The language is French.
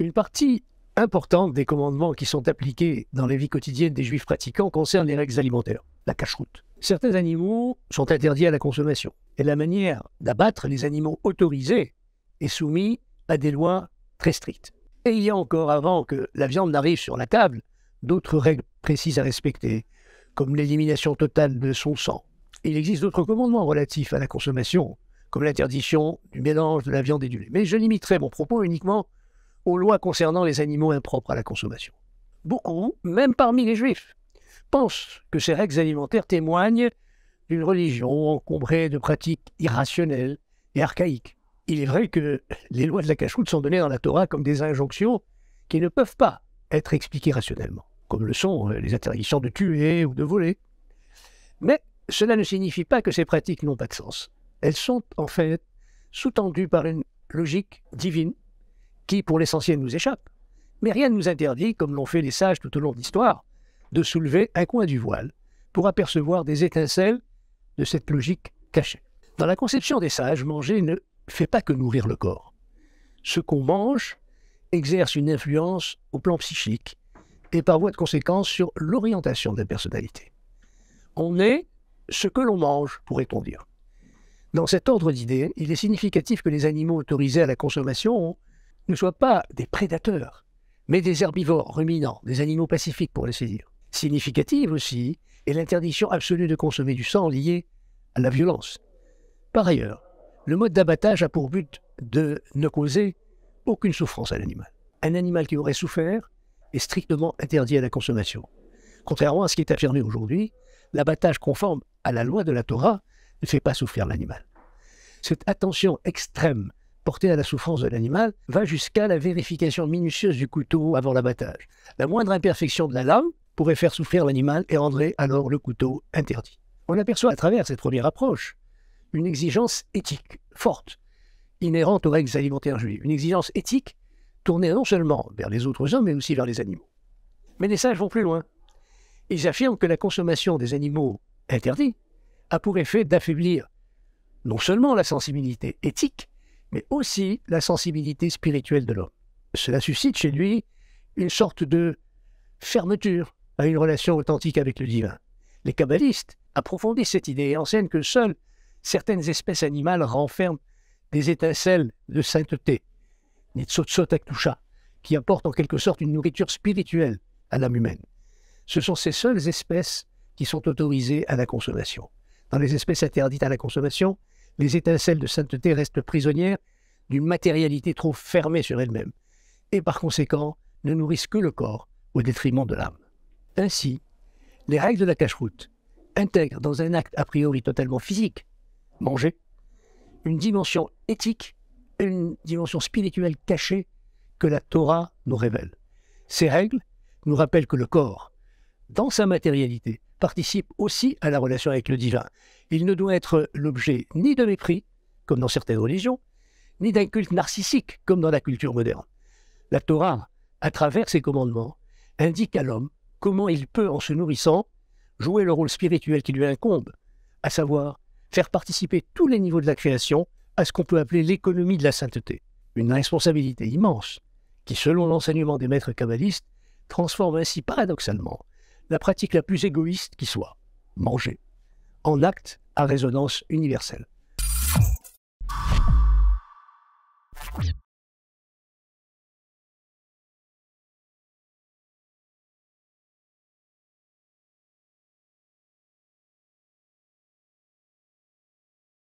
Une partie importante des commandements qui sont appliqués dans la vie quotidienne des juifs pratiquants concerne les règles alimentaires, la cacheroute. Certains animaux sont interdits à la consommation et la manière d'abattre les animaux autorisés est soumise à des lois très strictes. Et il y a encore avant que la viande n'arrive sur la table, d'autres règles précises à respecter, comme l'élimination totale de son sang. Il existe d'autres commandements relatifs à la consommation, comme l'interdiction du mélange de la viande et du lait. Mais je limiterai mon propos uniquement aux lois concernant les animaux impropres à la consommation. Beaucoup, même parmi les juifs, pensent que ces règles alimentaires témoignent d'une religion encombrée de pratiques irrationnelles et archaïques. Il est vrai que les lois de la cachoute sont données dans la Torah comme des injonctions qui ne peuvent pas être expliquées rationnellement, comme le sont euh, les interdictions de tuer ou de voler. Mais cela ne signifie pas que ces pratiques n'ont pas de sens. Elles sont en fait sous-tendues par une logique divine qui, pour l'essentiel, nous échappe. Mais rien ne nous interdit, comme l'ont fait les sages tout au long de l'histoire, de soulever un coin du voile pour apercevoir des étincelles de cette logique cachée. Dans la conception des sages, manger ne fait pas que nourrir le corps. Ce qu'on mange exerce une influence au plan psychique et par voie de conséquence sur l'orientation de la personnalité. On est ce que l'on mange, pourrait-on dire. Dans cet ordre d'idées, il est significatif que les animaux autorisés à la consommation ont ne soient pas des prédateurs, mais des herbivores ruminants, des animaux pacifiques pour les saisir. Significative aussi est l'interdiction absolue de consommer du sang lié à la violence. Par ailleurs, le mode d'abattage a pour but de ne causer aucune souffrance à l'animal. Un animal qui aurait souffert est strictement interdit à la consommation. Contrairement à ce qui est affirmé aujourd'hui, l'abattage conforme à la loi de la Torah ne fait pas souffrir l'animal. Cette attention extrême portée à la souffrance de l'animal va jusqu'à la vérification minutieuse du couteau avant l'abattage. La moindre imperfection de la lame pourrait faire souffrir l'animal et rendrait alors le couteau interdit. On aperçoit à travers cette première approche une exigence éthique forte, inhérente aux règles alimentaires juives, une exigence éthique tournée non seulement vers les autres hommes, mais aussi vers les animaux. Mais les sages vont plus loin. Ils affirment que la consommation des animaux interdits a pour effet d'affaiblir non seulement la sensibilité éthique, mais aussi la sensibilité spirituelle de l'homme. Cela suscite chez lui une sorte de fermeture à une relation authentique avec le divin. Les kabbalistes approfondissent cette idée et enseignent que seules certaines espèces animales renferment des étincelles de sainteté, qui apportent en quelque sorte une nourriture spirituelle à l'âme humaine. Ce sont ces seules espèces qui sont autorisées à la consommation. Dans les espèces interdites à la consommation, les étincelles de sainteté restent prisonnières d'une matérialité trop fermée sur elle-même, et par conséquent ne nourrissent que le corps au détriment de l'âme. Ainsi, les règles de la cache-route intègrent dans un acte a priori totalement physique, manger, une dimension éthique et une dimension spirituelle cachée que la Torah nous révèle. Ces règles nous rappellent que le corps, dans sa matérialité, participe aussi à la relation avec le divin. Il ne doit être l'objet ni de mépris, comme dans certaines religions, ni d'un culte narcissique, comme dans la culture moderne. La Torah, à travers ses commandements, indique à l'homme comment il peut, en se nourrissant, jouer le rôle spirituel qui lui incombe, à savoir faire participer tous les niveaux de la création à ce qu'on peut appeler l'économie de la sainteté. Une responsabilité immense qui, selon l'enseignement des maîtres kabbalistes, transforme ainsi paradoxalement la pratique la plus égoïste qui soit, manger, en acte à résonance universelle.